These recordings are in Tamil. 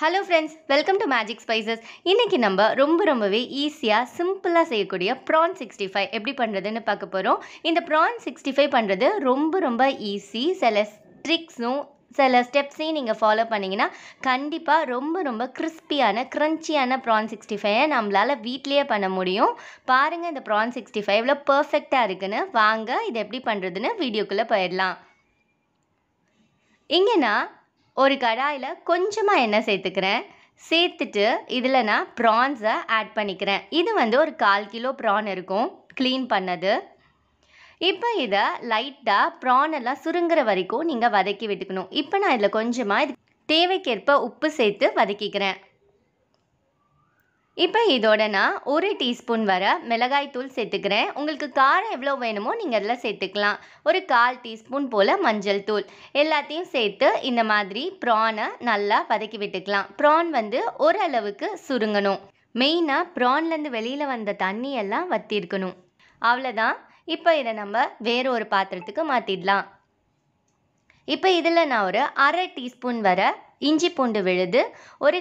hello friends welcome to magic spices இன்றைக்கி நம்ம ரொம்ப ரொம்பவே ஈஸியாக சிம்பிளாக செய்யக்கூடிய ப்ரான் சிக்ஸ்டி ஃபைவ் எப்படி பண்ணுறதுன்னு பார்க்க போகிறோம் இந்த ப்ரான் சிக்ஸ்டி ஃபைவ் பண்ணுறது ரொம்ப ரொம்ப ஈஸி சில ட்ரிக்ஸும் சில ஸ்டெப்ஸையும் நீங்கள் ஃபாலோ பண்ணிங்கன்னா கண்டிப்பாக ரொம்ப ரொம்ப கிறிஸ்பியான க்ரன்ச்சியான ப்ரான் சிக்ஸ்டி ஃபைவை நம்மளால் வீட்லேயே பண்ண முடியும் பாருங்கள் இந்த ப்ரான் சிக்ஸ்டி ஃபைவ்ல பர்ஃபெக்டாக இருக்குன்னு வாங்க இதை எப்படி பண்ணுறதுன்னு வீடியோக்குள்ளே போயிடலாம் இங்கே ஒரு கடாயில் கொஞ்சமாக எண்ணெய் சேர்த்துக்கிறேன் சேர்த்துட்டு இதில் நான் ப்ரான்ஸை ஆட் பண்ணிக்கிறேன் இது வந்து ஒரு கால் கிலோ ப்ரான் இருக்கும் க்ளீன் பண்ணது இப்போ இதை லைட்டாக ப்ரான் எல்லாம் சுருங்குற வரைக்கும் நீங்கள் வதக்கி விட்டுக்கணும் இப்போ நான் இதில் கொஞ்சமாக இது தேவைக்கேற்ப உப்பு சேர்த்து வதக்கிக்கிறேன் இப்போ இதோட நான் ஒரு டீஸ்பூன் வர மிளகாய்த்தூள் சேர்த்துக்கிறேன் உங்களுக்கு காரம் எவ்வளோ வேணுமோ நீங்கள் அதில் சேர்த்துக்கலாம் ஒரு கால் டீஸ்பூன் போல் மஞ்சள் தூள் எல்லாத்தையும் சேர்த்து இந்த மாதிரி ப்ரானை நல்லா வதக்கி விட்டுக்கலாம் ப்ரான் வந்து ஓரளவுக்கு சுருங்கணும் மெயினாக ப்ரான்லேருந்து வெளியில் வந்த தண்ணியெல்லாம் வத்திருக்கணும் அவ்வளோதான் இப்போ இதை நம்ம வேறு ஒரு பாத்திரத்துக்கு மாற்றிடலாம் இப்போ இதில் நான் ஒரு அரை டீஸ்பூன் வர இஞ்சி பூண்டு விழுது ஒரு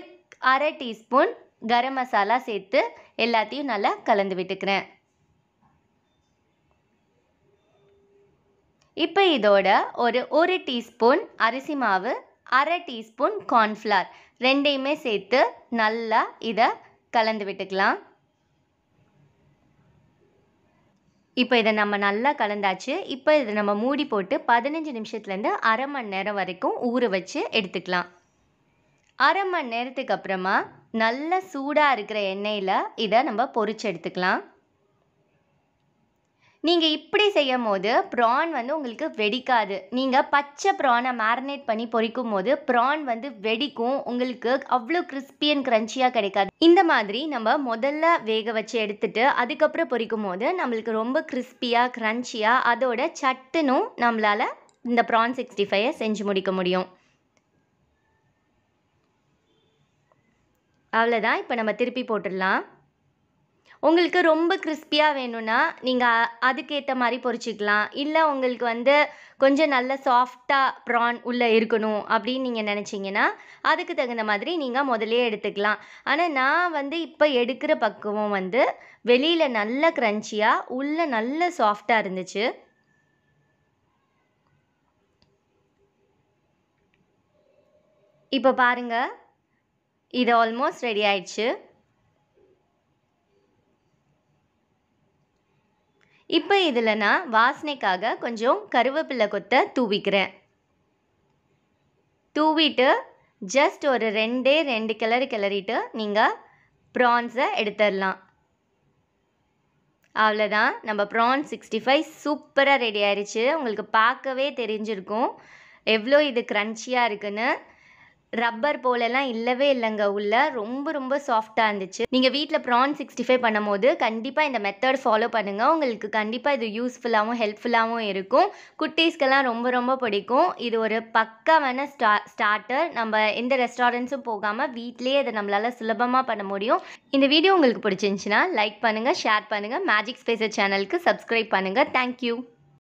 அரை டீஸ்பூன் கரம் மசாலா சேர்த்து எல்லாத்தையும் நல்லா கலந்து விட்டுக்கிறேன் இப்போ இதோட ஒரு ஒரு டீஸ்பூன் அரிசி மாவு அரை டீஸ்பூன் கார்ன்ஃப்ளவர் ரெண்டையுமே சேர்த்து நல்லா இதை கலந்து விட்டுக்கலாம் இப்போ இதை நம்ம நல்லா கலந்தாச்சு இப்போ இதை நம்ம மூடி போட்டு பதினஞ்சு நிமிஷத்துலேருந்து அரை மணி நேரம் வரைக்கும் ஊற வச்சு எடுத்துக்கலாம் அரை மணி நேரத்துக்கு அப்புறமா நல்ல சூடாக இருக்கிற எண்ணெயில் இதை நம்ம பொறிச்சு எடுத்துக்கலாம் நீங்கள் இப்படி செய்யும் போது ப்ரான் வந்து உங்களுக்கு வெடிக்காது நீங்கள் பச்சை ப்ரானை மேரினேட் பண்ணி பொறிக்கும் போது ப்ரான் வந்து வெடிக்கும் உங்களுக்கு அவ்வளோ கிறிஸ்பி அண்ட் க்ரன்ச்சியாக கிடைக்காது இந்த மாதிரி நம்ம முதல்ல வேக வச்சு எடுத்துட்டு அதுக்கப்புறம் பொறிக்கும் போது நம்மளுக்கு ரொம்ப கிறிஸ்பியாக க்ரன்ச்சியாக அதோட சட்டுனும் நம்மளால் இந்த ப்ரான் சிக்ஸ்டி ஃபைவை செஞ்சு முடிக்க முடியும் அவ்வளோதான் இப்போ நம்ம திருப்பி போட்டுடலாம் உங்களுக்கு ரொம்ப கிறிஸ்பியாக வேணும்னா நீங்கள் அதுக்கேற்ற மாதிரி பொறிச்சிக்கலாம் இல்லை உங்களுக்கு வந்து கொஞ்சம் நல்ல சாஃப்டாக ப்ரான் உள்ளே இருக்கணும் அப்படின்னு நீங்கள் நினச்சிங்கன்னா அதுக்கு தகுந்த மாதிரி நீங்கள் முதலே எடுத்துக்கலாம் ஆனால் நான் வந்து இப்போ எடுக்கிற பக்குவம் வந்து வெளியில் நல்ல க்ரன்ச்சியாக உள்ளே நல்ல சாஃப்டாக இருந்துச்சு இப்போ பாருங்கள் இது ஆல்மோஸ்ட் ரெடி ஆயிடுச்சு இப்போ இதில் நான் வாசனைக்காக கொஞ்சம் கருவேப்பிலை கொத்தை தூவிக்கிறேன் தூவிட்டு ஜஸ்ட் ஒரு ரெண்டே ரெண்டு கிளறி கிளறிட்டு நீங்கள் ப்ரான்ஸை எடுத்துடலாம் அவ்வளோதான் நம்ம ப்ரான் சிக்ஸ்டி ஃபைவ் சூப்பராக ரெடி ஆயிடுச்சு உங்களுக்கு பார்க்கவே தெரிஞ்சிருக்கும் எவ்வளோ இது க்ரன்ச்சியாக இருக்குன்னு ரப்பர் போலெல்லாம் இல்லவே இல்லைங்க உள்ள ரொம்ப ரொம்ப சாஃப்டாக இருந்துச்சு நீங்கள் வீட்டில் ப்ரான் சிக்ஸ்டி ஃபைவ் பண்ணும்போது கண்டிப்பாக இந்த மெத்தட் ஃபாலோ பண்ணுங்கள் உங்களுக்கு கண்டிப்பாக இது யூஸ்ஃபுல்லாகவும் ஹெல்ப்ஃபுல்லாகவும் இருக்கும் குட்டீஸ்க்கெல்லாம் ரொம்ப ரொம்ப பிடிக்கும் இது ஒரு பக்காவான ஸ்டா ஸ்டார்டர் நம்ம எந்த ரெஸ்டாரண்ட்ஸும் போகாமல் வீட்லேயே இதை நம்மளால் சுலபமாக பண்ண முடியும் இந்த வீடியோ உங்களுக்கு பிடிச்சிருந்துச்சுன்னா லைக் பண்ணுங்கள் ஷேர் பண்ணுங்கள் மேஜிக் ஸ்பேசர் சேனலுக்கு சப்ஸ்கிரைப் பண்ணுங்கள் தேங்க்யூ